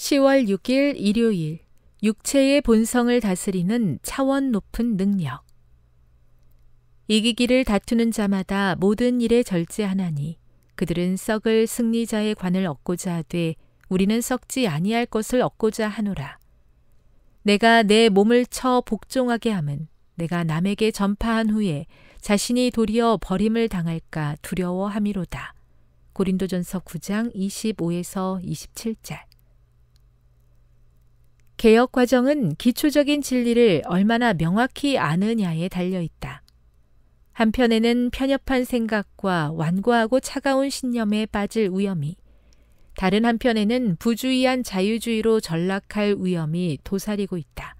10월 6일 일요일 육체의 본성을 다스리는 차원 높은 능력 이기기를 다투는 자마다 모든 일에 절제하나니 그들은 썩을 승리자의 관을 얻고자 하되 우리는 썩지 아니할 것을 얻고자 하노라 내가 내 몸을 쳐 복종하게 함은 내가 남에게 전파한 후에 자신이 도리어 버림을 당할까 두려워함이로다 고린도전서 9장 25에서 27절 개혁 과정은 기초적인 진리를 얼마나 명확히 아느냐에 달려 있다. 한편에는 편협한 생각과 완고하고 차가운 신념에 빠질 위험이, 다른 한편에는 부주의한 자유주의로 전락할 위험이 도사리고 있다.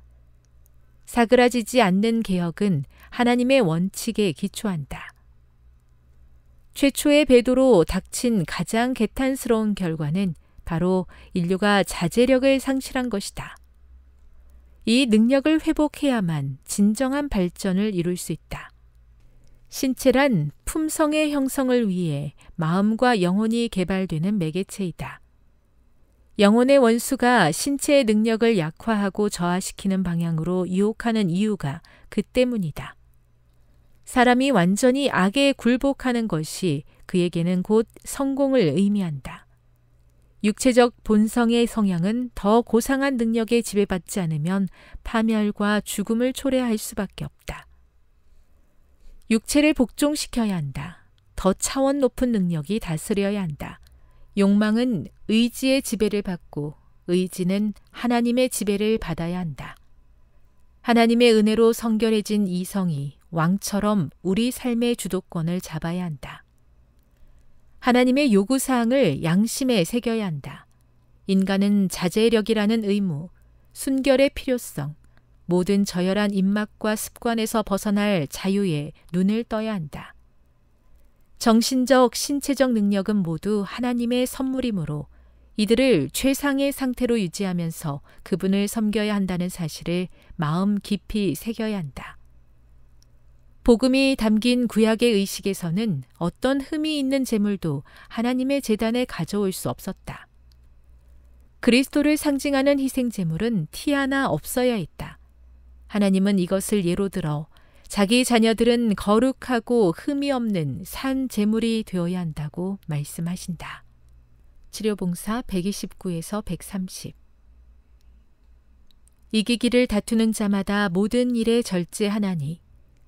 사그라지지 않는 개혁은 하나님의 원칙에 기초한다. 최초의 배도로 닥친 가장 개탄스러운 결과는 바로 인류가 자제력을 상실한 것이다. 이 능력을 회복해야만 진정한 발전을 이룰 수 있다. 신체란 품성의 형성을 위해 마음과 영혼이 개발되는 매개체이다. 영혼의 원수가 신체의 능력을 약화하고 저하시키는 방향으로 유혹하는 이유가 그 때문이다. 사람이 완전히 악에 굴복하는 것이 그에게는 곧 성공을 의미한다. 육체적 본성의 성향은 더 고상한 능력에 지배받지 않으면 파멸과 죽음을 초래할 수밖에 없다. 육체를 복종시켜야 한다. 더 차원 높은 능력이 다스려야 한다. 욕망은 의지의 지배를 받고 의지는 하나님의 지배를 받아야 한다. 하나님의 은혜로 성결해진 이성이 왕처럼 우리 삶의 주도권을 잡아야 한다. 하나님의 요구사항을 양심에 새겨야 한다. 인간은 자제력이라는 의무, 순결의 필요성, 모든 저열한 입맛과 습관에서 벗어날 자유에 눈을 떠야 한다. 정신적, 신체적 능력은 모두 하나님의 선물이므로 이들을 최상의 상태로 유지하면서 그분을 섬겨야 한다는 사실을 마음 깊이 새겨야 한다. 복음이 담긴 구약의 의식에서는 어떤 흠이 있는 제물도 하나님의 재단에 가져올 수 없었다. 그리스도를 상징하는 희생 제물은 티 하나 없어야 했다. 하나님은 이것을 예로 들어 자기 자녀들은 거룩하고 흠이 없는 산 제물이 되어야 한다고 말씀하신다. 치료봉사 129에서 130 이기기를 다투는 자마다 모든 일에 절제하나니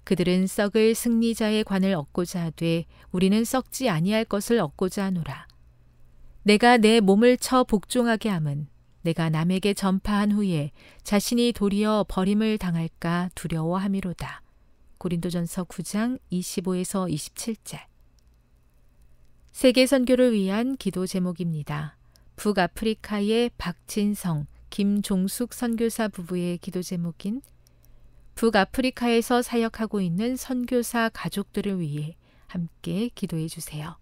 그들은 썩을 승리자의 관을 얻고자 하되 우리는 썩지 아니할 것을 얻고자 하노라. 내가 내 몸을 쳐 복종하게 함은 내가 남에게 전파한 후에 자신이 도리어 버림을 당할까 두려워함이로다. 고린도전서 9장 25에서 27절. 세계 선교를 위한 기도 제목입니다. 북아프리카의 박진성, 김종숙 선교사 부부의 기도 제목인 북아프리카에서 사역하고 있는 선교사 가족들을 위해 함께 기도해 주세요.